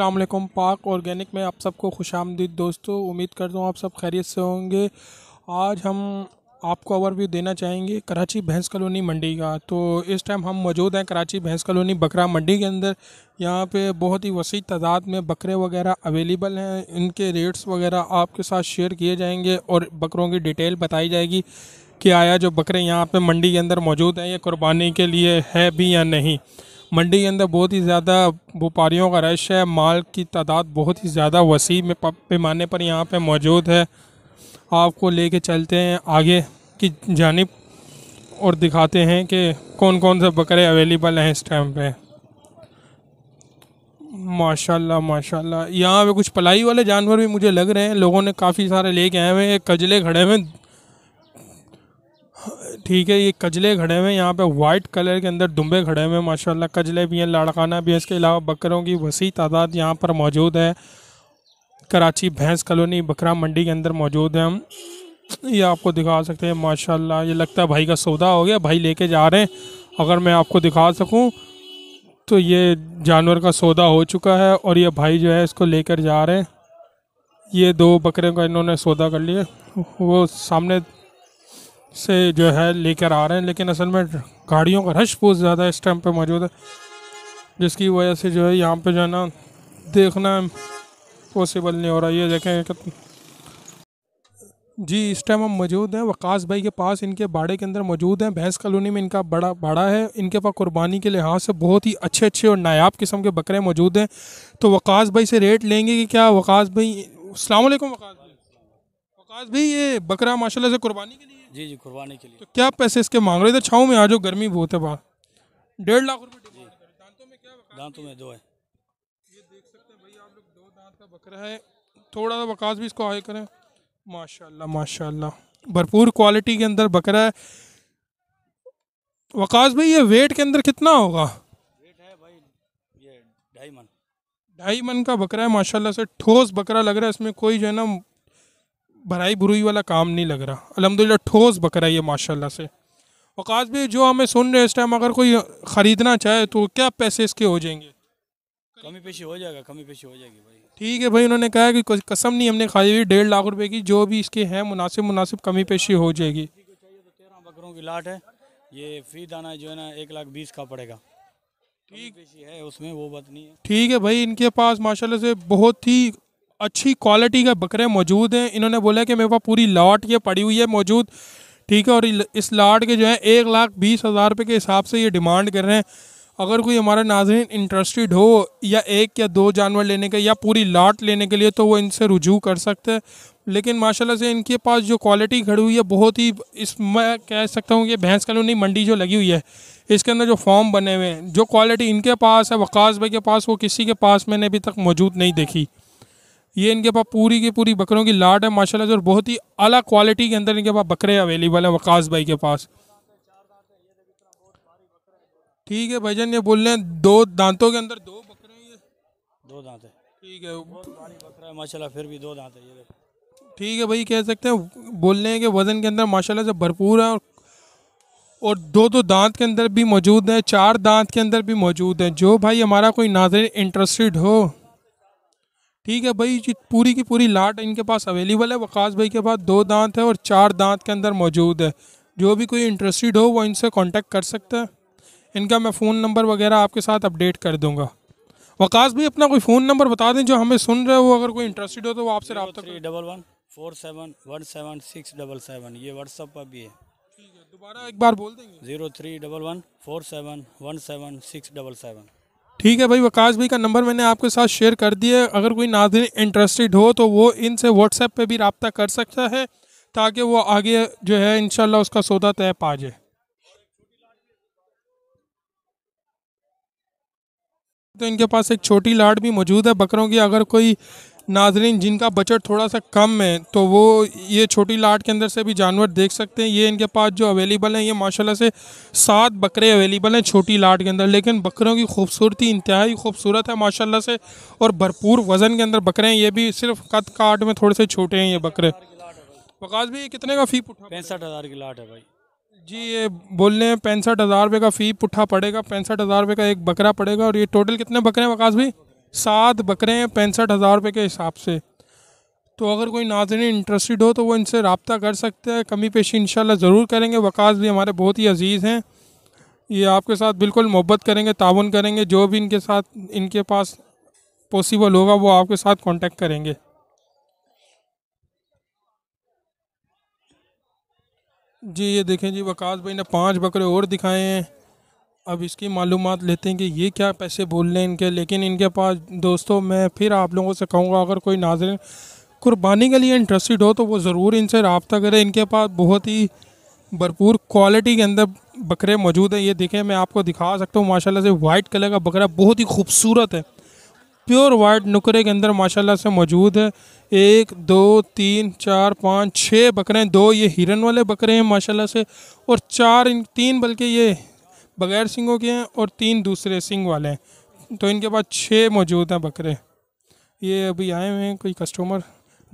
अल्लाम पाक ऑर्गेनिक में आप सबको खुश आमदीद दोस्तों उम्मीद करता हूँ आप सब खैरियत से होंगे आज हम आपको ओवरव्यू देना चाहेंगे कराची भैंस कॉलोनी मंडी का तो इस टाइम हम मौजूद हैं कराची भैंस कॉलोनी बकरा मंडी के अंदर यहाँ पे बहुत ही वसी तादाद में बकरे वगैरह अवेलेबल हैं इनके रेट्स वगैरह आपके साथ शेयर किए जाएंगे और बकरों की डिटेल बताई जाएगी कि आया जो बकरे यहाँ पे मंडी के अंदर मौजूद हैं ये कुर्बानी के लिए है भी या नहीं मंडी के अंदर बहुत ही ज़्यादा व्यापारियों का रश है माल की तादाद बहुत ही ज़्यादा वसी में पैमाने पर यहाँ पे मौजूद है आपको लेके चलते हैं आगे की जानब और दिखाते हैं कि कौन कौन से बकरे अवेलेबल हैं इस टाइम पे माशाल्लाह माशाल्लाह यहाँ पे कुछ पलाई वाले जानवर भी मुझे लग रहे हैं लोगों ने काफ़ी सारे लेके आए हुए हैं कजले खड़े हुए ठीक है ये कजले खड़े हुए हैं यहाँ पे वाइट कलर के अंदर दुम्बे खड़े हुए हैं माशाल्लाह कजले भी हैं लाड़काना भी है इसके अलावा बकरों की वसी तादाद यहाँ पर मौजूद है कराची भैंस कॉलोनी बकरा मंडी के अंदर मौजूद है हम ये आपको दिखा सकते हैं माशा ये लगता है भाई का सौदा हो गया भाई लेके जा रहे हैं अगर मैं आपको दिखा सकूँ तो ये जानवर का सौदा हो चुका है और ये भाई जो है इसको लेकर जा रहे हैं ये दो बकरे का इन्होंने सौदा कर लिए वो सामने से जो है लेकर आ रहे हैं लेकिन असल में गाड़ियों का रश बहुत ज़्यादा इस टाइम पे मौजूद है जिसकी वजह से जो है यहाँ पे जो है ना देखना पॉसिबल नहीं हो रहा ये देखें जी इस टाइम हम मौजूद हैं वकास भाई के पास इनके बाड़े के अंदर मौजूद हैं भैंस कॉलोनी में इनका बड़ा बाड़ा है इनके पास कुर्बानी के लिहाज से बहुत ही अच्छे अच्छे और नायाब किस्म के बकरे मौजूद हैं तो वकास भाई से रेट लेंगे कि क्या वकास भाई अल्लाम वकास भाई वकास भाई ये बकरा माशाल्लाह से कुर्बानी के लिए जी जी खुरवाने के लिए तो क्या पैसे इसके मांग रहे इधर छाँव में आ जाओ गर्मी बहुत है बाहर डेढ़ लाख रुपये दांतों में क्या दांतों में दो है ये देख सकते हैं भाई आप लोग दो दांत का बकरा है थोड़ा सा बकास भी इसको आए करें माशाल्लाह माशाल्लाह भरपूर क्वालिटी के अंदर बकरा है वकास भाई ये वेट के अंदर कितना होगा वेट है भाई ये ढाई मन ढाई मन का बकरा है माशाल्लाह से ठोस बकरा लग रहा है इसमें कोई जो है ना भराई बुरुई वाला काम नहीं लग रहा अलहमदिल्ला ठोस बकरा ये माशाल्लाह से वकास भी जो हमें सुन रहे हैं इस टाइम अगर कोई ख़रीदना चाहे तो क्या पैसे इसके हो जाएंगे कमी पेशी हो जाएगा कमी पेशी हो जाएगी भाई ठीक है भाई उन्होंने कहा कि कसम नहीं हमने खाई हुई डेढ़ लाख रुपए की जो भी इसके हैं मुनासिब मुनासिब कमी पेशी हो जाएगी तेरह बकरों की लाट है ये फ्री दाना जो है ना एक लाख बीस का पड़ेगा ठीक है उसमें वो बात नहीं है ठीक है भाई इनके पास माशाल्लाह से बहुत ही अच्छी क्वालिटी के बकरे मौजूद हैं इन्होंने बोला कि मेरे पास पूरी लाट ये पड़ी हुई है मौजूद ठीक है और इस लाट के जो है एक लाख बीस हज़ार रुपये के हिसाब से ये डिमांड कर रहे हैं अगर कोई हमारा नाजरन इंटरेस्टेड हो या एक या दो जानवर लेने के या पूरी लाट लेने के लिए तो वो इनसे रुजू कर सकते हैं लेकिन माशाल्लाह से इनके पास जो क्वालिटी खड़ी हुई है बहुत ही इस मैं कह सकता हूँ कि भैंस कलोनी मंडी जो लगी हुई है इसके अंदर जो फॉर्म बने हुए हैं जो क्वालिटी इनके पास है वकास भाई के पास वो किसी के पास मैंने अभी तक मौजूद नहीं देखी ये इनके पास पूरी की पूरी बकरों की लाट है माशाल्लाह से और बहुत ही अला क्वालिटी के अंदर इनके पास बकरे अवेलेबल हैं वकास भाई के पास ठीक है भाईजन ये बोल रहे हैं दो दांतों के अंदर दो बकरे दो दांत है ठीक है माशा फिर भी दो दांत है ठीक है भाई कह सकते हैं बोल रहे हैं कि वज़न के अंदर माशाल्लाह से भरपूर है और और दो दो दांत के अंदर भी मौजूद हैं चार दांत के अंदर भी मौजूद हैं जो भाई हमारा कोई नाजर इंटरेस्टेड हो ठीक है भाई जी पूरी की पूरी लाट इनके पास अवेलेबल है वकास भाई के पास दो दांत है और चार दांत के अंदर मौजूद है जो भी कोई इंटरेस्टेड हो वो इनसे कांटेक्ट कर सकता है इनका मैं फ़ोन नंबर वगैरह आपके साथ अपडेट कर दूंगा वकास भाई अपना कोई फ़ोन नंबर बता दें जो हमें सुन रहे हो अगर कोई इंटरेस्टेड हो तो वो आपसे रहा रबा double one four seven one seven six double seven ये व्हाट्सअप पर भी है ठीक है दोबारा एक बार बोल देंगे zero three double one four seven one seven six double seven ठीक है भाई वकाश भाई का नंबर मैंने आपके साथ शेयर कर दिया है अगर कोई नाजर इंटरेस्टेड हो तो वो इनसे व्हाट्सएप पे भी रबता कर सकता है ताकि वो आगे जो है इन उसका सौदा तय पा जाए तो इनके पास एक छोटी लाट भी मौजूद है बकरों की अगर कोई नाजरीन जिनका बजट थोड़ा सा कम है तो वो ये छोटी लाट के अंदर से भी जानवर देख सकते हैं ये इनके पास जो अवेलेबल हैं ये माशाल्लाह से सात बकरे अवेलेबल हैं छोटी लाट के अंदर लेकिन बकरों की खूबसूरती इंतहाई खूबसूरत है माशाल्लाह से और भरपूर वज़न के अंदर बकरे हैं ये भी सिर्फ कद काट में थोड़े से छोटे हैं ये बकरे बकाश भी कितने का फ़ी उठा पैंसठ हज़ार की लाट है भाई जी ये बोल रहे हैं पैंसठ हज़ार रुपये का फ़ी पुट्ठा पड़ेगा पैंसठ हज़ार रुपये का एक बकरा पड़ेगा और ये टोटल कितने बकरे हैं बकाश भाई सात बकरे हैं पैंसठ हज़ार रुपये के हिसाब से तो अगर कोई नाजरन इंटरेस्टेड हो तो वो इनसे रबता कर सकते हैं कमी पेशी इन ज़रूर करेंगे वकास भी हमारे बहुत ही अजीज़ हैं ये आपके साथ बिल्कुल मोहब्बत करेंगे ताउन करेंगे जो भी इनके साथ इनके पास पॉसिबल होगा वो आपके साथ कांटेक्ट करेंगे जी ये देखें जी वकास भाई ने पांच बकरे और दिखाए हैं अब इसकी मालूम लेते हैं कि ये क्या पैसे भूल लें इनके लेकिन इनके पास दोस्तों मैं फिर आप लोगों से कहूँगा अगर कोई नाजरन कुर्बानी के लिए इंटरेस्टेड हो तो वो ज़रूर इनसे रबता करें इनके पास बहुत ही भरपूर क्वालिटी के अंदर बकरे मौजूद हैं ये देखें मैं आपको दिखा सकता हूँ माशाल्लाह से वाइट कलर का बकरा बहुत ही खूबसूरत है प्योर वाइट नुकरे के अंदर माशाल्लाह से मौजूद है एक दो तीन चार पाँच छः बकरे हैं दो ये हिरन वाले बकरे हैं माशाल्लाह से और चार इन तीन बल्कि ये बगैर सिंगों के हैं और तीन दूसरे सिंग वाले हैं तो इनके पास छः मौजूद हैं बकरे ये अभी आए हुए हैं कोई कस्टमर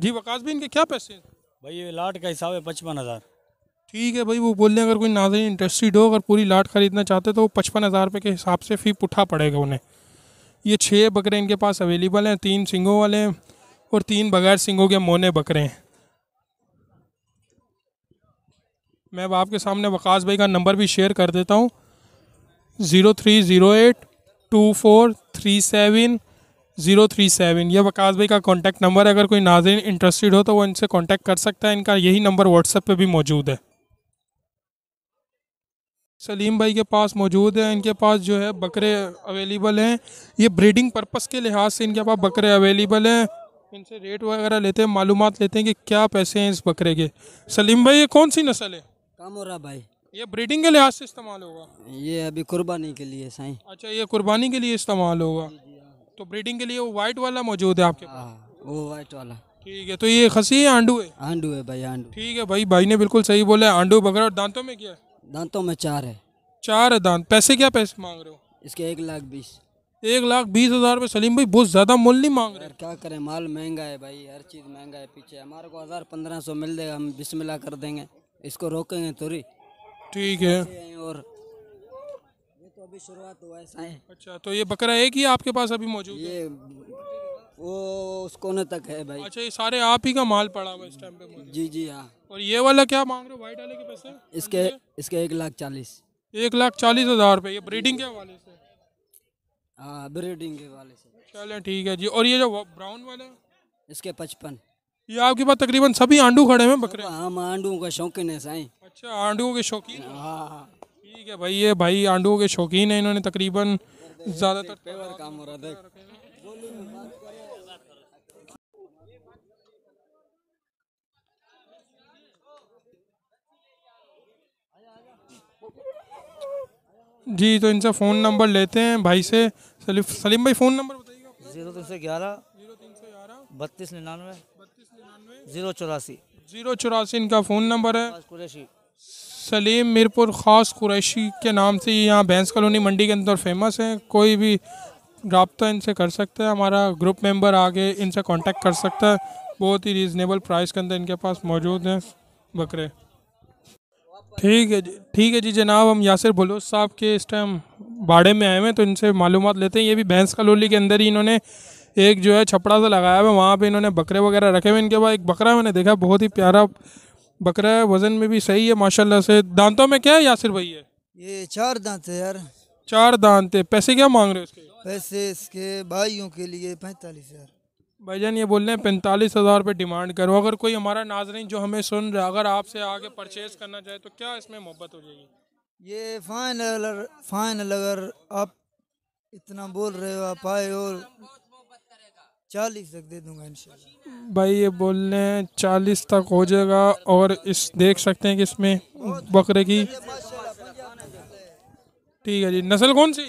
जी वकास भी इनके क्या पैसे हैं भाई ये लाट का हिसाब है पचपन हज़ार ठीक है भाई वो बोल रहे हैं अगर कोई नाजरी इंटरेस्टेड हो अगर पूरी लाट खरीदना चाहते तो वो पचपन हज़ार रुपये के हिसाब से फ़ी उठा पड़ेगा उन्हें ये छः बकरे इनके पास अवेलेबल हैं तीन सिंगों वाले हैं और तीन बगैर सिंगों के मोने बकरे हैं मैं अब आपके सामने वकास भाई का नंबर भी शेयर कर देता हूँ zero three zero eight two four three seven zero three seven यह वकास भाई का कॉन्टैक्ट नंबर है अगर कोई नाजरन इंटरेस्टेड हो तो वो इनसे कॉन्टैक्ट कर सकता है इनका यही नंबर व्हाट्सएप पे भी मौजूद है सलीम भाई के पास मौजूद है इनके पास जो है बकरे अवेलेबल हैं ये ब्रीडिंग पर्पस के लिहाज से इनके पास बकरे अवेलेबल हैं इनसे रेट वगैरह लेते हैं मालूम लेते हैं कि क्या पैसे हैं इस बकरे के सलीम भाई ये कौन सी नस्ल है कामोरा भाई ये ब्रीडिंग के लिहाज से इस्तेमाल होगा ये अभी कुर्बानी के लिए साई अच्छा ये कुर्बानी के लिए इस्तेमाल होगा हाँ। तो ब्रीडिंग के लिए वो वाइट वाला मौजूद है आपके पास हाँ, वो वाइट वाला ठीक है तो ये खसी है आंडू है आंडू है भाई आंडू ठीक है भाई भाई ने बिल्कुल सही बोला आंडू बगड़ा और दांतों में क्या है दांतों में चार है चार है दांत पैसे क्या पैसे मांग रहे हो इसके एक लाख बीस एक लाख बीस हजार रुपये सलीम भाई बहुत ज़्यादा मोल नहीं मांग रहे क्या करें माल महंगा है भाई हर चीज़ महंगा है पीछे हमारे को हज़ार पंद्रह सौ मिल देगा हम बिस्मिल्लाह कर देंगे इसको रोकेंगे थोड़ी ठीक है और ये तो अभी शुरुआत हुआ है अच्छा तो ये बकरा एक ही आपके पास अभी मौजूद ये वो उस कोने तक है भाई अच्छा ये सारे आप ही का माल पड़ा हुआ इस टाइम पे जी जी हाँ और ये वाला क्या मांग रहे हो वाइट वाले के पैसे इसके इसके एक लाख चालीस एक लाख चालीस हजार रूपए ये ब्रीडिंग के हवाले से हाँ ब्रीडिंग के हवाले से चले ठीक है जी और ये जो ब्राउन वाले इसके पचपन ये आपके पास तकरीबन सभी आंडू खड़े हैं बकरे हाँ, हम आंडू का शौकीन है साई अच्छा आंडुओं के शौकीन हाँ। ठीक है भाई ये भाई आंडुओं के शौकीन है इन्होंने तकरीबन ज़्यादातर काम हो रहा था जी तो इनसे फ़ोन नंबर लेते हैं भाई से सलीम सलीम भाई फ़ोन नंबर बताइएगा जीरो तीन सौ ग्यारह जीरो तीन सौ ग्यारह बत्तीस निन्यानवे बत्तीस निन्यानवे जीरो चौरासी जीरो चौरासी इनका फ़ोन नंबर है कुरेशी सलीम मीरपुर ख़ास कुरैशी के नाम से ये यहाँ भैंस कॉलोनी मंडी के अंदर फेमस है कोई भी रबता इनसे कर सकता है हमारा ग्रुप मेंबर आगे इनसे कांटेक्ट कर सकता है बहुत ही रीज़नेबल प्राइस के अंदर इनके पास मौजूद हैं बकरे ठीक है जी ठीक है जी जनाब हम यासिर बलोच साहब के इस टाइम बाड़े में आए हुए हैं तो इनसे मालूम लेते हैं ये भी भैंस कॉलोनी के अंदर ही इन्होंने एक जो है छपड़ा सा लगाया हुआ है वहाँ पर इन्होंने बकरे वगैरह रखे हुए इनके पास एक बकरा मैंने देखा बहुत ही प्यारा बकरा है वजन में भी सही है माशाल्लाह से दांतों में क्या है यासिर भाई है ये चार दांत है यार चार दांत है पैसे क्या मांग रहे हो उसके पैसे इसके भाइयों के लिए पैंतालीस हज़ार भाईजान ये बोल रहे हैं पैंतालीस हज़ार पे डिमांड करो अगर कोई हमारा नाजरीन जो हमें सुन रहा है अगर आपसे आगे परचेज करना चाहे तो क्या इसमें मोहब्बत हो जाएगी ये फाइनल फाइनल अगर आप इतना बोल रहे हो आप आए और चालीस तक दे दूंगा इंशाल्लाह भाई ये बोल रहे हैं चालीस तक हो जाएगा और इस देख सकते हैं कि इसमें बकरे की ठीक है जी नस्ल कौन सी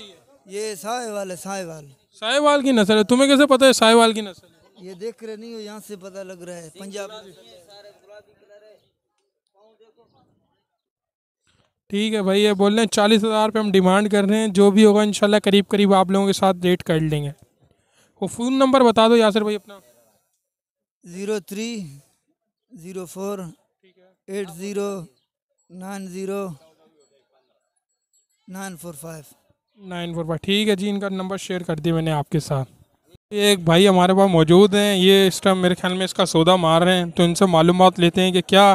ये साहेवाल है साहेवाल साहेवाल की नस्ल है तुम्हें कैसे पता है साहेवाल की नस्ल है ये देख रहे नहीं हो यहाँ से पता लग रहा है पंजाब ठीक है भाई ये बोल रहे हैं चालीस हज़ार रुपये हम डिमांड कर रहे हैं जो भी होगा इंशाल्लाह करीब करीब आप लोगों के साथ रेट कर लेंगे वो फ़ोन नंबर बता दो यासर भाई अपना zero three zero four eight zero nine zero nine four five nine four five ठीक है जी इनका नंबर शेयर कर दिया मैंने आपके साथ एक भाई हमारे पास मौजूद हैं ये इस टाइम मेरे ख्याल में इसका सौदा मार रहे हैं तो इनसे मालूम लेते हैं कि क्या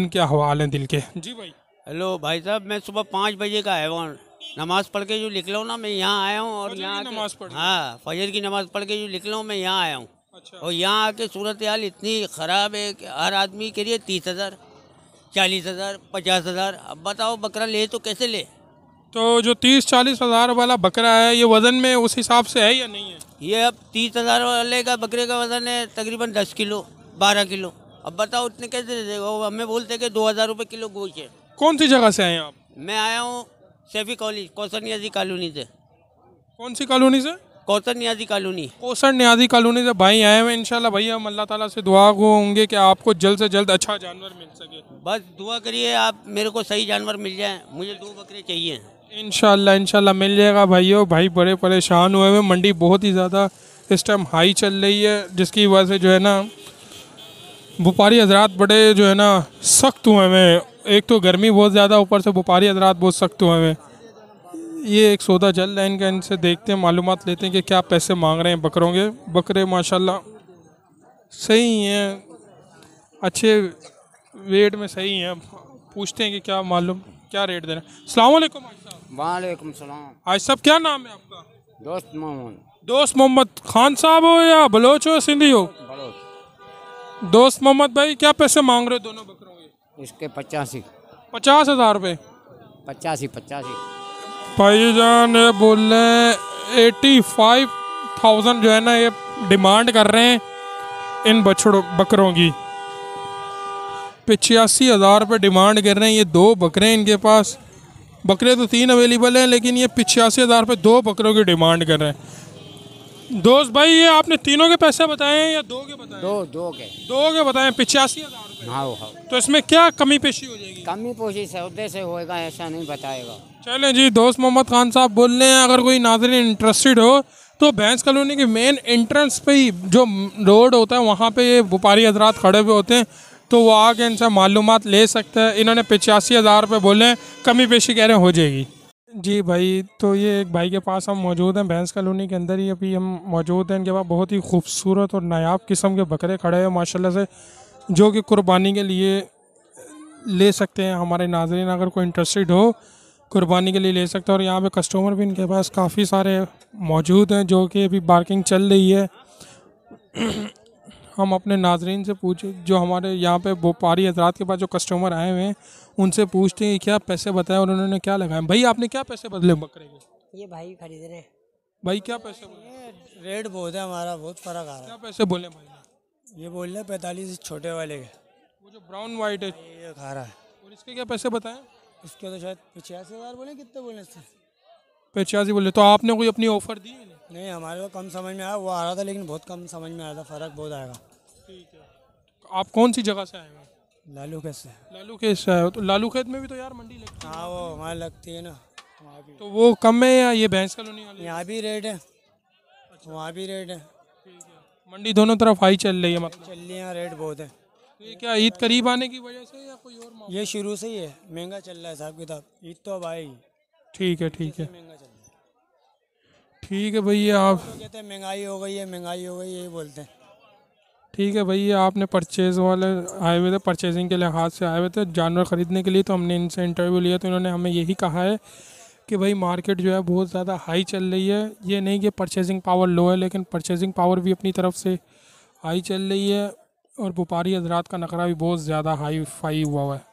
इनके अहवाल हैं दिल के जी भाई हेलो भाई साहब मैं सुबह पाँच बजे का हैवान नमाज पढ़ के जो निकला ना मैं यहाँ आया हूँ और यहाँ पढ़ हाँ फजर की नमाज पढ़ के जो निकला मैं यहाँ आया हूँ अच्छा। और यहाँ आके सूरत हाल इतनी ख़राब है कि हर आदमी के लिए तीस हज़ार चालीस हज़ार पचास हज़ार अब बताओ बकरा ले तो कैसे ले तो जो तीस चालीस हज़ार वाला बकरा है ये वज़न में उस हिसाब से है या नहीं है ये अब तीस हज़ार वाले का बकरे का वज़न है तकरीबन दस किलो बारह किलो अब बताओ इतने कैसे दे देगा हमें बोलते कि दो हज़ार रुपये किलो गोश्त है कौन सी जगह से आए आप मैं आया हूँ शेफी कॉलेज कौशल न्याजी कॉलोनी से कौन सी कॉलोनी से कौशन न्याजी कॉलोनी कौशल न्याजी कॉलोनी से भाई आए हुए इंशाल्लाह भैया हम अल्लाह ताला से दुआ को होंगे कि आपको जल्द से जल्द अच्छा जानवर मिल सके बस दुआ करिए आप मेरे को सही जानवर मिल जाए मुझे दो बकरे चाहिए इनशाला इनशाला मिल जाएगा भाई भाई बड़े परेशान हुए हुए मंडी बहुत ही ज़्यादा इस टाइम हाई चल रही है जिसकी वजह से जो है ना व्यापारी हजरात बड़े जो है ना सख्त हुए हैं एक तो गर्मी बहुत ज़्यादा ऊपर से बुपारी हजरात बहुत सख्त हुए हैं ये एक सौदा जल लाइन का इनसे देखते हैं मालूम लेते हैं कि क्या पैसे मांग रहे हैं बकरों के बकरे माशाल्लाह सही हैं अच्छे वेट में सही हैं पूछते हैं कि क्या मालूम क्या रेट दे रहे हैं सलामकुम वालेकुम सलाम आज साहब क्या नाम है आपका दोस्त मोहम्मद दोस्त मोहम्मद खान साहब हो या बलोच हो सिंधी हो दोस्त मोहम्मद भाई क्या पैसे मांग रहे हो दोनों बकरों इसके पचासी पचास हजार रुपये पचासी पचासी भाई जान ये बोल रहे एटी फाइव थाउजेंड जो है ना ये डिमांड कर रहे हैं इन बछड़ों बकरों की पचासी हज़ार रुपये डिमांड कर रहे हैं ये दो बकरे हैं इनके पास बकरे तो तीन अवेलेबल हैं लेकिन ये पचासी हज़ार रुपये दो बकरों की डिमांड कर रहे हैं दोस्त भाई ये आपने तीनों के पैसे बताए हैं या दो के बताए दो दो के दो के बताए पिचासी हजार हाँ हाँ तो इसमें क्या कमी पेशी हो जाएगी कमी पेशी सौदे से होएगा ऐसा नहीं बताएगा चले जी दोस्त मोहम्मद खान साहब बोल रहे हैं अगर कोई नाजरन इंटरेस्टेड हो तो भैंस कॉलोनी के मेन एंट्रेंस पे ही जो रोड होता है वहाँ पे ये व्यापारी हजरात खड़े हुए होते हैं तो वो आके इनसे मालूम ले सकते हैं इन्होंने पचासी हज़ार रुपये बोले कमी पेशी कह रहे हो जाएगी जी भाई तो ये एक भाई के पास हम मौजूद हैं भैंस कॉलोनी के अंदर ही अभी हम मौजूद हैं इनके पास बहुत ही खूबसूरत और नायाब किस्म के बकरे खड़े हैं माशाल्लाह से जो कि कुर्बानी के लिए ले सकते हैं हमारे नाजरीन अगर कोई इंटरेस्टेड हो कुर्बानी के लिए ले सकते हैं और यहाँ पे कस्टमर भी इनके पास काफ़ी सारे मौजूद हैं जो कि अभी बार्किंग चल रही है हम अपने नाजरन से पूछ जो हमारे यहाँ पे व्यापारी हजरात के पास जो कस्टमर आए हुए हैं उनसे पूछते हैं क्या पैसे बताए और उन्होंने क्या लगाए भाई आपने क्या पैसे बदले बकरे के ये भाई खरीद रहे भाई क्या पैसे बोले रेट बहुत है हमारा बहुत फर्क आ रहा है क्या पैसे बोले भाई ये बोल रहे पैंतालीस छोटे वाले के वो जो ब्राउन वाइट है ये खा रहा है और इसके क्या पैसे बताए इसके तो शायद पचासी हज़ार बोले कितने बोले इससे पचासी बोले तो आपने कोई अपनी ऑफ़र दी नहीं हमारे को कम समझ में आया वो आ रहा था लेकिन बहुत कम समझ में आया था फ़र्क बहुत आएगा ठीक है आप कौन सी जगह से आए हो लालू खेत से लालू खेत से आए हो तो लालू खेत में भी तो यार मंडी लगती है हाँ वो वहाँ लगती है ना वहाँ भी तो वो कम है या ये भैंस कलोनी वाली यहाँ भी रेट है अच्छा। वहाँ भी रेट है ठीक है मंडी दोनों तरफ हाई चल रही है मतलब चल रही है रेट बहुत है तो ये क्या ईद करीब आने की वजह से या कोई और ये शुरू से ही है महंगा चल रहा है साहब किताब ईद तो अब आएगी ठीक है ठीक है महंगा चल रहा है ठीक है भैया आप कहते हैं महंगाई हो गई है महंगाई हो गई यही बोलते हैं ठीक है भैया आपने परचेज़ वाले आए हुए थे परचेजिंग के लिहाज से आए हुए थे जानवर ख़रीदने के लिए तो हमने इनसे इंटरव्यू लिया तो इन्होंने हमें यही कहा है कि भाई मार्केट जो है बहुत ज़्यादा हाई चल रही है ये नहीं कि परचेजिंग पावर लो है लेकिन परचेजिंग पावर भी अपनी तरफ से हाई चल रही है और व्यापारी हजरात का नखरा भी बहुत ज़्यादा हाई फाई हुआ हुआ है